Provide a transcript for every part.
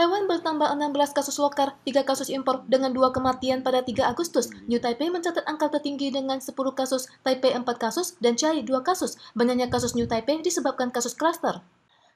Taiwan bertambah 16 kasus lokal, 3 kasus impor, dengan 2 kematian pada 3 Agustus. New Taipei mencatat angka tertinggi dengan 10 kasus, Taipei 4 kasus, dan Chai 2 kasus. Banyaknya kasus New Taipei disebabkan kasus klaster.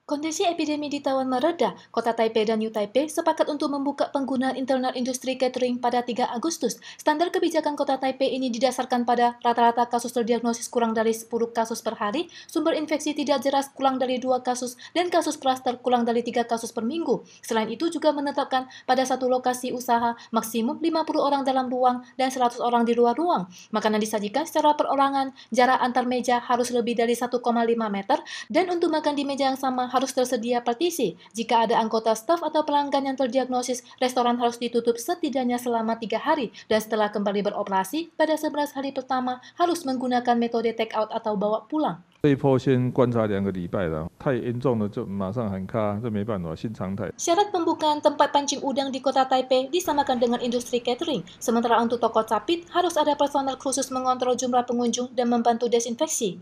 Kondisi epidemi di Taiwan mereda, kota Taipei dan New Taipei sepakat untuk membuka penggunaan internal industri catering pada 3 Agustus. Standar kebijakan kota Taipei ini didasarkan pada rata-rata kasus terdiagnosis kurang dari 10 kasus per hari, sumber infeksi tidak jelas kurang dari 2 kasus, dan kasus klaster kurang dari 3 kasus per minggu. Selain itu juga menetapkan pada satu lokasi usaha maksimum 50 orang dalam ruang dan 100 orang di luar ruang. Makanan disajikan secara perorangan, jarak antar meja harus lebih dari 1,5 meter, dan untuk makan di meja yang sama harus tersedia partisi. Jika ada anggota staf atau pelanggan yang terdiagnosis, restoran harus ditutup setidaknya selama tiga hari dan setelah kembali beroperasi pada 11 hari pertama harus menggunakan metode take out atau bawa pulang. 这一波先观察两个礼拜了，太严重了就马上喊卡，这没办法，新常态。Syarat pembukaan tempat pancing udang di kota Taipei disamakan dengan industri catering, sementara untuk toko capit harus ada personal khusus mengontrol jumlah pengunjung dan membantu desinfeksi.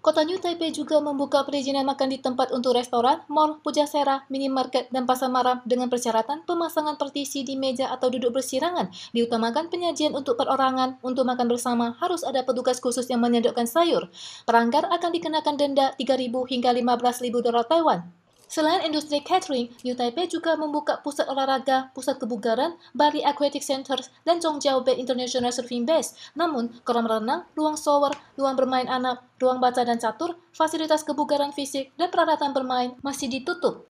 Kota New Taipei juga membuka perizinan makan di tempat untuk restoran, mall, pujasera, minimarket, dan pasar malam dengan persyaratan pemasangan partisi di meja atau duduk bersirangan. Diutamakan penyajian untuk perorangan, untuk makan bersama harus ada petugas khusus yang menyedotkan sayur. Peranggar akan dikenakan denda 3.000 hingga 15.000 dolar Taiwan. Selain industri catering, New Taipei juga membuka pusat olahraga, pusat kebugaran, Bali Aquatic Centers, dan Zhongjiao Bay International Surfing Base. Namun, kolam renang, ruang shower, ruang bermain anak, ruang baca dan catur, fasilitas kebugaran fisik, dan peralatan bermain masih ditutup.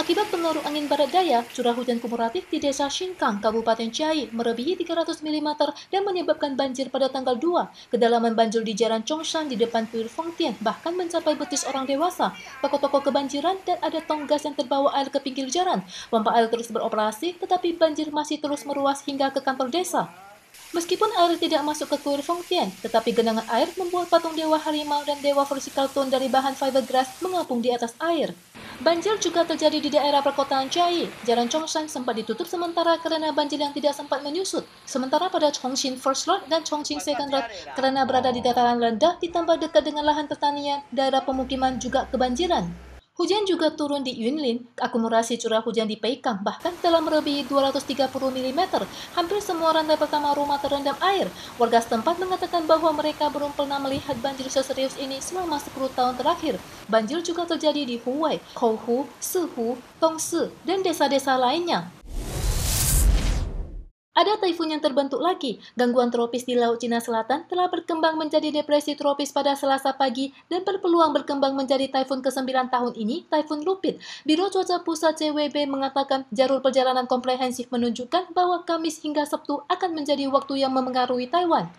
Akibat pengaruh angin barat daya, curah hujan kumulatif di desa Shinkang, Kabupaten Chai merebihi 300 mm dan menyebabkan banjir pada tanggal 2. Kedalaman banjir di jalan Chongshan di depan Puyur Fengtian bahkan mencapai betis orang dewasa. Toko-toko kebanjiran dan ada tong gas yang terbawa air ke pinggir jalan. Pompa air terus beroperasi, tetapi banjir masih terus meruas hingga ke kantor desa. Meskipun air tidak masuk ke kuir Fengtian, tetapi genangan air membuat patung dewa harimau dan dewa versi kalton dari bahan fiberglass mengapung di atas air. Banjir juga terjadi di daerah perkotaan Chai. Jalan Chongshan sempat ditutup sementara karena banjir yang tidak sempat menyusut. Sementara pada Chongqing First Road dan Chongqing Second Road karena berada di dataran rendah ditambah dekat dengan lahan pertanian, daerah pemukiman juga kebanjiran. Hujan juga turun di Yunlin, akumulasi curah hujan di Peikang bahkan telah melebihi 230 mm. Hampir semua rantai pertama rumah terendam air. Warga setempat mengatakan bahwa mereka belum pernah melihat banjir seserius ini selama 10 tahun terakhir. Banjir juga terjadi di Huwei, Kouhu, Sehu, Tongsi, dan desa-desa lainnya. Ada typhoon yang terbentuk lagi. Gangguan tropis di Laut Cina Selatan telah berkembang menjadi depresi tropis pada Selasa pagi dan berpeluang berkembang menjadi typhoon ke-9 tahun ini, typhoon Lupit. Biro Cuaca Pusat CWB mengatakan jalur perjalanan komprehensif menunjukkan bahwa Kamis hingga Sabtu akan menjadi waktu yang memengaruhi Taiwan.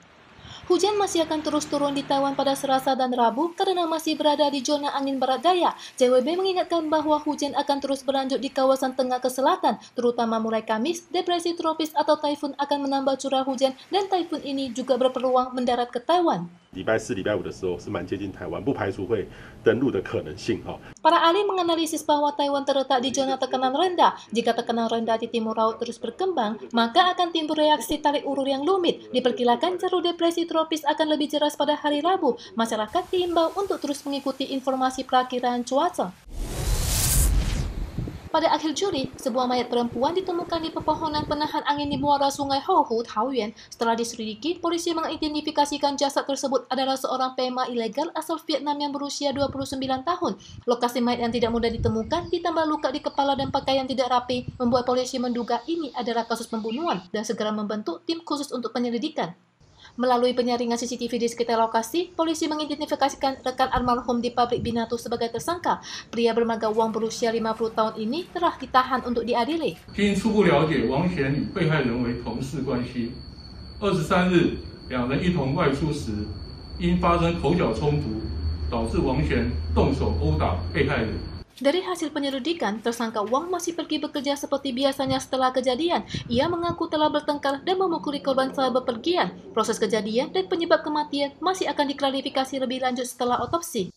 Hujan masih akan terus turun di Taiwan pada Selasa dan Rabu karena masih berada di zona angin barat daya. JWB mengingatkan bahwa hujan akan terus berlanjut di kawasan tengah ke selatan, terutama mulai Kamis. Depresi tropis atau taifun akan menambah curah hujan dan taifun ini juga berpeluang mendarat ke Taiwan. 礼拜四、礼拜五的时候是蛮接近台湾，不排除会登陆的可能性哈。Para ahli menganalisis bahwa Taiwan terletak di zona tekanan rendah. Jika tekanan rendah di timur laut terus berkembang, maka akan timbul reaksi tarik urur yang lumit. Diperkirakan ceru depresi tropis akan lebih jelas pada hari Rabu. Masyarakat diimbau untuk terus mengikuti informasi perakiraan cuaca. Pada akhir Juli, sebuah mayat perempuan ditemukan di pepohonan penahan angin di muara sungai Hauhut Taoyuan. Setelah diselidiki, polisi mengidentifikasikan jasad tersebut adalah seorang PMA ilegal asal Vietnam yang berusia 29 tahun. Lokasi mayat yang tidak mudah ditemukan, ditambah luka di kepala dan pakaian tidak rapi, membuat polisi menduga ini adalah kasus pembunuhan dan segera membentuk tim khusus untuk penyelidikan. Melalui penyaringan CCTV di sekitar lokasi, polisi mengidentifikasikan rekan almarhum di pabrik Binatu sebagai tersangka. Pria bermarga uang berusia 50 tahun ini telah ditahan untuk diadili. Dari hasil penyelidikan, tersangka Wang masih pergi bekerja seperti biasanya setelah kejadian. Ia mengaku telah bertengkar dan memukuli korban setelah bepergian. Proses kejadian dan penyebab kematian masih akan diklarifikasi lebih lanjut setelah otopsi.